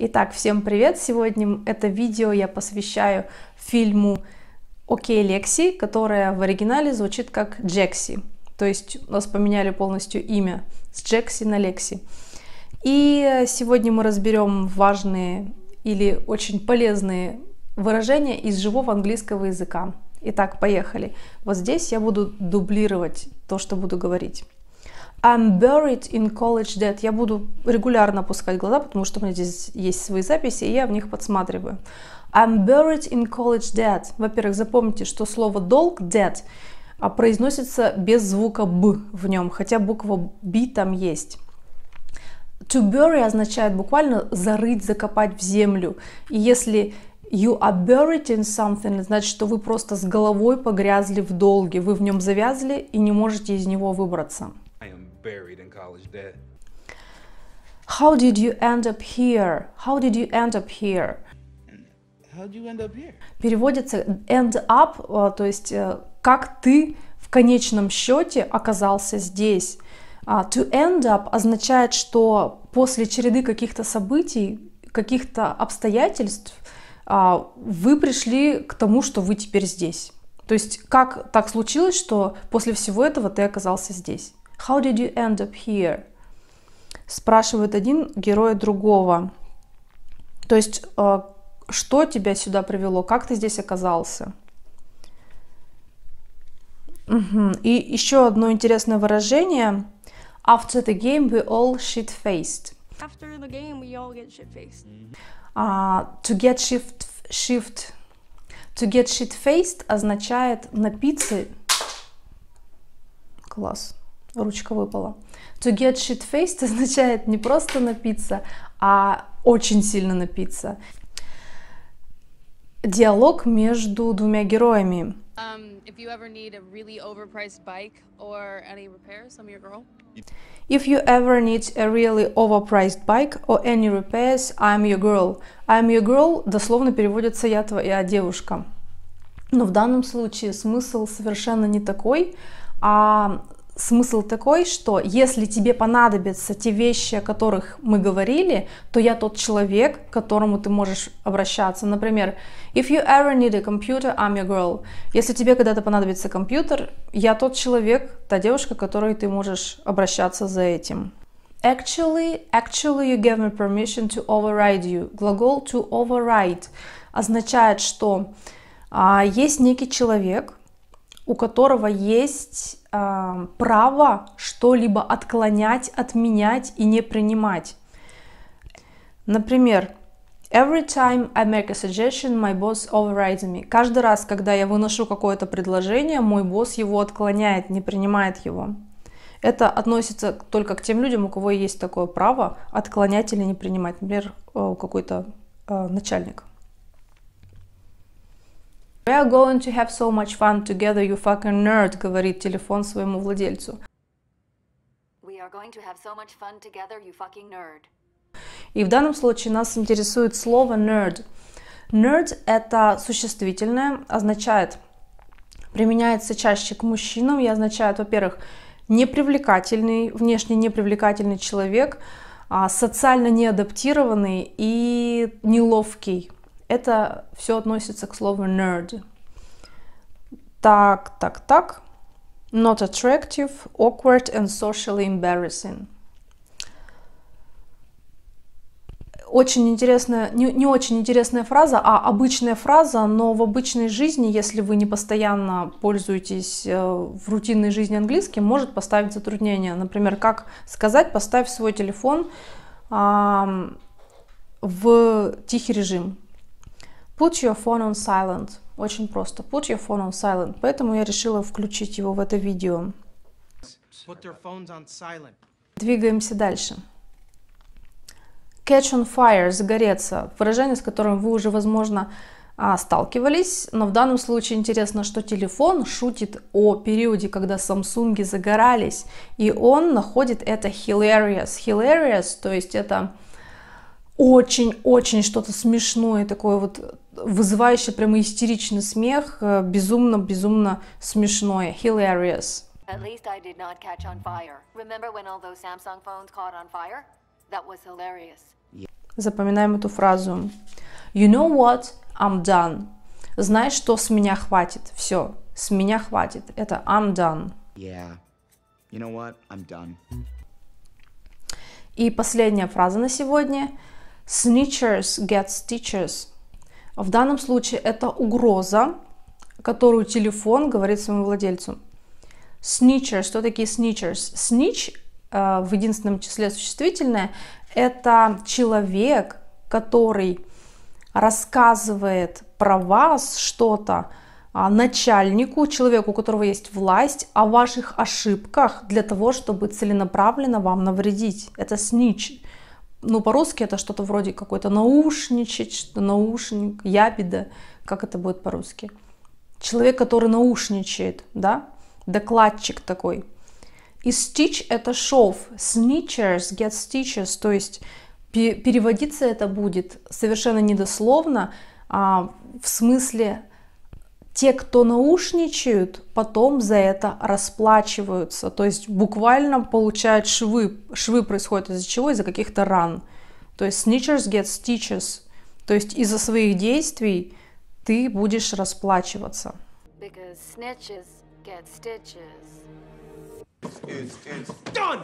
Итак, всем привет! Сегодня это видео я посвящаю фильму «Окей, Лекси», которая в оригинале звучит как «Джекси». То есть у нас поменяли полностью имя с Джекси на Лекси. И сегодня мы разберем важные или очень полезные выражения из живого английского языка. Итак, поехали. Вот здесь я буду дублировать то, что буду говорить. I'm buried in college debt. Я буду регулярно опускать глаза, потому что у меня здесь есть свои записи, и я в них подсматриваю. I'm buried in college debt. Во-первых, запомните, что слово долг, debt, а произносится без звука «б» в нем, хотя буква b там есть. To bury означает буквально зарыть, закопать в землю. И если you are buried in something, значит, что вы просто с головой погрязли в долге, вы в нем завязли и не можете из него выбраться buried in college debt. How did you end up here? How did you end up here? How did you end up here? Переводится end up, э, то есть э, как ты в конечном счете оказался здесь. А, to end up означает, что после череды каких-то событий, каких-то обстоятельств а, вы пришли к тому, что вы теперь здесь. То есть как так случилось, что после всего этого ты оказался здесь? How did you end up here? Спрашивает один герой другого. То есть, э, что тебя сюда привело, как ты здесь оказался? Угу. И еще одно интересное выражение. After the game we all shit-faced. After the game we all get shit-faced. Uh, to get shift, shift. To get shit-faced означает напиться. Класс ручка выпала. To get shit faced означает не просто напиться, а очень сильно напиться. Диалог между двумя героями. Um, if you ever need a really overpriced bike or any repairs, I'm your girl. If you ever need a really overpriced bike or any repairs, I'm your girl. I'm your girl дословно переводится «я твоя девушка». Но в данном случае смысл совершенно не такой, а смысл такой, что если тебе понадобятся те вещи, о которых мы говорили, то я тот человек, к которому ты можешь обращаться. Например, if you ever need a computer, I'm your girl. Если тебе когда-то понадобится компьютер, я тот человек, та девушка, к которой ты можешь обращаться за этим. Actually, actually you gave me permission to override you. Глагол to override означает, что а, есть некий человек, у которого есть э, право что-либо отклонять, отменять и не принимать. Например, Every time I make a suggestion, my boss overrides me. Каждый раз, когда я выношу какое-то предложение, мой босс его отклоняет, не принимает его. Это относится только к тем людям, у кого есть такое право отклонять или не принимать. Например, э, у какой-то э, начальник. We are going to have so much fun together, you fucking nerd, говорит телефон своему владельцу. We are going to have so much fun together, you fucking nerd. И в данном случае нас интересует слово nerd. Nerd – это существительное, означает, применяется чаще к мужчинам и означает, во-первых, непривлекательный, внешне непривлекательный человек, а, социально неадаптированный и неловкий. Это все относится к слову nerd. Так, так, так. Not attractive, awkward and socially embarrassing. Очень интересная, не, не очень интересная фраза, а обычная фраза, но в обычной жизни, если вы не постоянно пользуетесь э, в рутинной жизни английским, может поставить затруднение. Например, как сказать, поставь свой телефон в тихий режим. Put your phone on silent. Очень просто. Put your phone on silent. Поэтому я решила включить его в это видео. Put their phones on silent. Двигаемся дальше. Catch on fire, загореться. Выражение, с которым вы уже, возможно, а, сталкивались, но в данном случае интересно, что телефон шутит о периоде, когда Samsung загорались, и он находит это hilarious. Hilarious, то есть это очень-очень что-то смешное, такое вот вызывающий прямо истеричный смех, безумно-безумно смешной, hilarious. At least I did not catch on fire. Remember when all those Samsung phones caught on fire? That was hilarious. Запоминаем эту фразу. You know what? I'm done. Знаешь что? С меня хватит. Все. С меня хватит. Это I'm done. Yeah. You know what? I'm done. И последняя фраза на сегодня. Snitchers get stitches. В данном случае это угроза, которую телефон говорит своему владельцу. Snitcher. Что такие snitchers? Snitch э, в единственном числе существительное – это человек, который рассказывает про вас что-то а, начальнику, человеку, у которого есть власть, о ваших ошибках для того, чтобы целенаправленно вам навредить. Это снич ну, по-русски это что-то вроде какой-то наушничек, что наушник, ябеда, как это будет по-русски. Человек, который наушничает, да, докладчик такой. И stitch – это шов, snitchers get stitches, то есть переводиться это будет совершенно недословно, а, в смысле те, кто наушничают, потом за это расплачиваются. То есть буквально получают швы. Швы происходят из-за чего? Из-за каких-то ран. То есть snitchers get stitches. То есть из-за своих действий ты будешь расплачиваться. Because snitches get stitches. It's, it's done!